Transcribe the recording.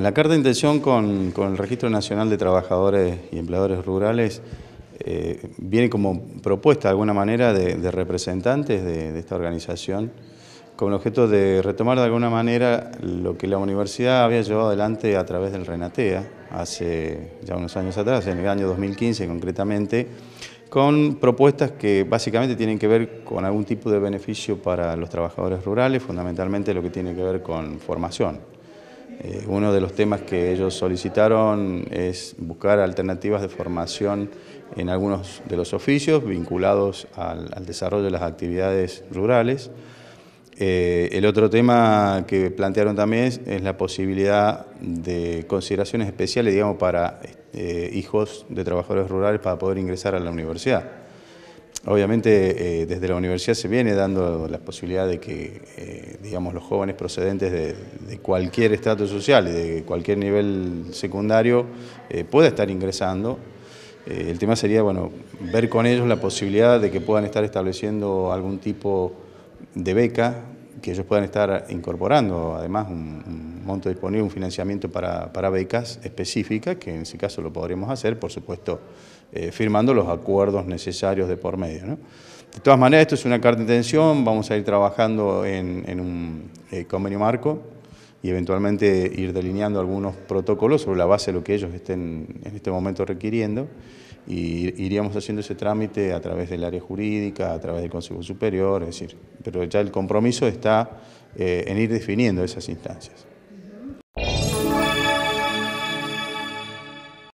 La carta de intención con, el Registro Nacional de Trabajadores y Empleadores Rurales eh, viene como propuesta de alguna manera de, representantes de, de, esta organización con el objeto de retomar de alguna manera lo que la universidad había llevado adelante a través del Renatea hace ya unos años atrás, en el año 2015 concretamente, con propuestas que básicamente tienen que ver con algún tipo de beneficio para los trabajadores rurales, fundamentalmente lo que tiene que ver con formación. Eh, uno de los temas que ellos solicitaron es buscar alternativas de formación en algunos de los oficios vinculados al, desarrollo de las actividades rurales. Eh, el otro tema que plantearon también es, la posibilidad de consideraciones especiales, digamos, para eh, hijos de trabajadores rurales para poder ingresar a la universidad. Obviamente eh, desde la universidad se viene dando la posibilidad de que eh, digamos, los jóvenes procedentes de, cualquier estatus social y de cualquier nivel secundario eh, pueda estar ingresando. el tema sería bueno, ver con ellos la posibilidad de que puedan estar estableciendo algún tipo de beca, que ellos puedan estar incorporando además un monto disponible, un financiamiento para, becas específicas, que en ese caso lo podríamos hacer, por supuesto, eh, firmando los acuerdos necesarios de por medio. De todas maneras, esto es una carta de intención, vamos a ir trabajando en, un eh, convenio marco y eventualmente ir delineando algunos protocolos sobre la base de lo que ellos estén en este momento requiriendo y iríamos haciendo ese trámite a través del área jurídica, a través del Consejo Superior, es decir, pero ya el compromiso está eh, en ir definiendo esas instancias.